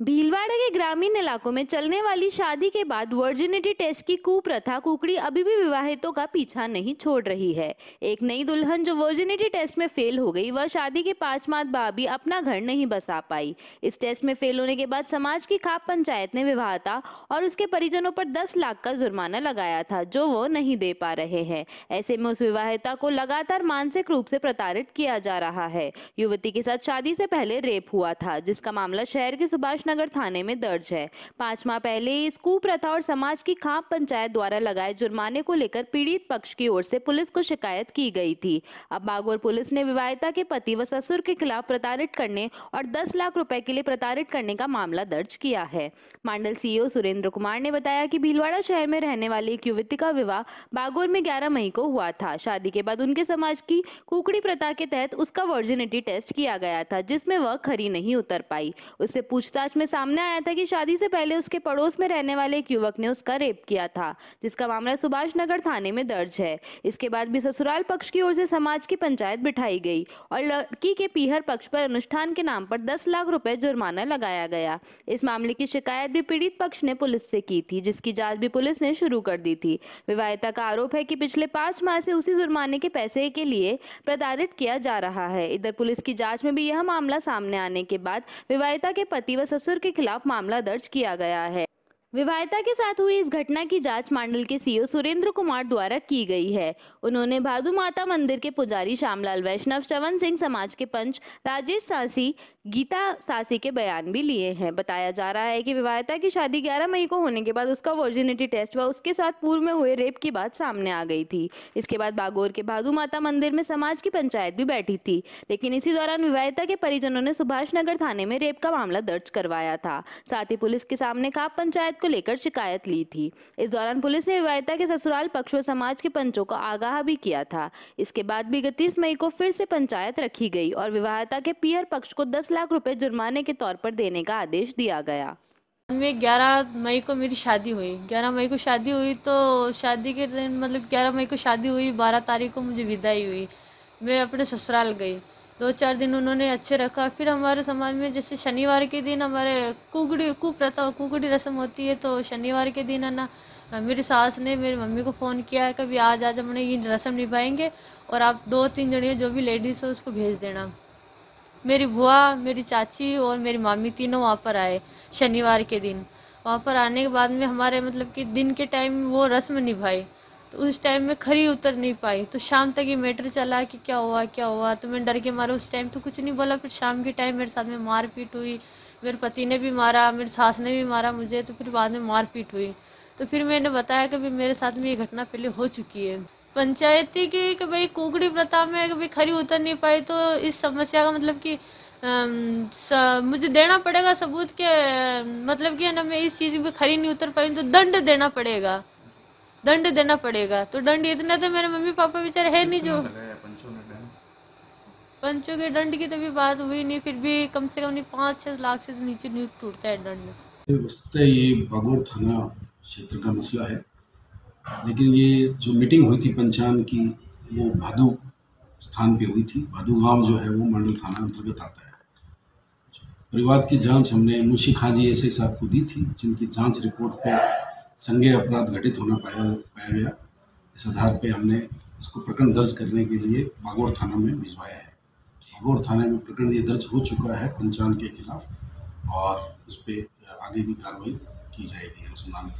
भीलवाड़ा के ग्रामीण इलाकों में चलने वाली शादी के बाद वर्जिनिटी टेस्ट की कुप्रथा कुकड़ी अभी भी विवाहितों का पीछा नहीं छोड़ रही है एक नई दुल्हन जो वर्जिनिटी टेस्ट में फेल हो गई वह शादी के पांच माह बाद भी अपना घर नहीं बसा पाई इस टेस्ट में फेल होने के बाद समाज की खाप पंचायत ने विवाहता और उसके परिजनों पर दस लाख का जुर्माना लगाया था जो वो नहीं दे पा रहे हैं ऐसे में उस विवाहिता को लगातार मानसिक रूप से प्रताड़ित किया जा रहा है युवती के साथ शादी से पहले रेप हुआ था जिसका मामला शहर के सुभाष प्रकाशनगर थाने में दर्ज है पांच माह पहले इस कुप्रथा और समाज की खाप पंचायत द्वारा लगाए जुर्माने को लेकर पीड़ित पक्ष की ओर से पुलिस को शिकायत की गई थी अब बागोर पुलिस ने विवाहिता के पति व ससुर के खिलाफ प्रताड़ित करने और दस लाख रुपए के लिए प्रताड़ित करने का मामला दर्ज किया है मांडल सीईओ सुरेंद्र कुमार ने बताया की भीलवाड़ा शहर में रहने वाली एक युवती का विवाह बागोर में ग्यारह मई को हुआ था शादी के बाद उनके समाज की कुकड़ी प्रथा के तहत उसका वर्जिनिटी टेस्ट किया गया था जिसमें वह खरी नहीं उतर पाई उससे पूछताछ जांच में सामने आया था कि शादी से पहले उसके पड़ोस में रहने वाले एक युवक ने उसका रेप किया था जिसका मामला सुभाष नगर थाने में दर्ज है इसके बाद भी ससुराल पक्ष की ओर से समाज की पंचायत बिठाई गई और लड़की के पीहर पक्ष पर अनुष्ठान के नाम पर दस लाख रुपए जुर्माना लगाया गया इस मामले की शिकायत भी पीड़ित पक्ष ने पुलिस से की थी जिसकी जाँच भी पुलिस ने शुरू कर दी थी विवाहिता का आरोप है की पिछले पांच माह से उसी जुर्माने के पैसे के लिए प्रताड़ित किया जा रहा है इधर पुलिस की जाँच में भी यह मामला सामने आने के बाद विवाहिता के पति व ससुर के खिलाफ मामला दर्ज किया गया है विवाहिता के साथ हुई इस घटना की जांच मांडल के सीईओ सुरेंद्र कुमार द्वारा की गई है उन्होंने भादु माता मंदिर के पुजारी श्यामलाल वैष्णव श्रवण सिंह समाज के पंच राजेश सासी गीता सासी के बयान भी लिए हैं बताया जा रहा है कि विवाहिता की शादी 11 मई को होने के बाद उसका वर्जिनिटी टेस्ट व उसके साथ पूर्व में हुए रेप की बात सामने आ गई थी इसके बाद बागोर के भादु माता मंदिर में समाज की पंचायत भी बैठी थी लेकिन इसी दौरान विवाहिता के परिजनों ने सुभाष नगर थाने में रेप का मामला दर्ज करवाया था साथ ही पुलिस के सामने काप पंचायत को लेकर शिकायत ली थी इस दौरान पुलिस ने विवाहिता के ससुराल पक्ष व समाज के पंचों को आगाह भी किया था इसके बाद भी इकतीस मई को फिर से पंचायत रखी गई और विवाहिता के पियर पक्ष को दस लाख रुपए जुर्माने के तौर पर देने का आदेश दिया गया में ग्यारह मई को मेरी शादी हुई ग्यारह मई को शादी हुई तो शादी के दिन मतलब ग्यारह मई को शादी हुई बारह तारीख को मुझे विदाई हुई मैं अपने ससुराल गई दो चार दिन उन्होंने अच्छे रखा फिर हमारे समाज में जैसे शनिवार के दिन हमारे कुगड़ी कुप्रथा कुगड़ी रस्म होती है तो शनिवार के दिन है ना मेरी सास ने मेरी मम्मी को फ़ोन किया है कभी आज आज हमने ये रस्म निभाएंगे और आप दो तीन जड़ियाँ जो भी लेडीज़ हो उसको भेज देना मेरी बुआ मेरी चाची और मेरी मामी तीनों वहाँ पर आए शनिवार के दिन वहाँ पर आने के बाद में हमारे मतलब कि दिन के टाइम वो रस्म निभाई तो उस टाइम में खरी उतर नहीं पाई तो शाम तक ये मैटर चला कि क्या हुआ क्या हुआ तो मैं डर के मारे उस टाइम तो कुछ नहीं बोला फिर शाम के टाइम मेरे साथ में मारपीट हुई मेरे पति ने भी मारा मेरी सास ने भी मारा मुझे तो फिर बाद में मारपीट हुई तो फिर मैंने बताया कि भाई मेरे साथ में ये घटना पहले हो चुकी है पंचायती की कि भाई कुकड़ी प्रथा में कभी खरी उतर नहीं पाई तो इस समस्या का मतलब कि मुझे देना पड़ेगा सबूत के मतलब कि है ना मैं इस चीज़ में खरी नहीं उतर पाई तो दंड देना पड़ेगा दंड देना पड़ेगा तो दंड इतना तो मेरे मम्मी पापा बेचारे है नहीं जो पंचों के दंड की तो भी बात हुई नहीं फिर भी कम से कम नहीं पाँच छह लाख से तो नीचे नहीं टूटता है दंड ये बागोर थाना क्षेत्र का मसला है लेकिन ये जो मीटिंग हुई थी पंचान की वो भादु स्थान पे हुई थी भादु गांव जो है वो मंडल थाना अंतर्गत आता है परिवार की जांच हमने मुंशी खाजी ऐसे साहब को दी थी जिनकी जांच रिपोर्ट पे संज्ञेय अपराध घटित होना पाया पाया गया इस आधार पर हमने उसको प्रकरण दर्ज करने के लिए बागौर थाना में भिजवाया है बागौर थाने में प्रकरण ये दर्ज हो चुका है पंचान के खिलाफ और उस पर आगे की कार्रवाई की जाएगी अनुसंधान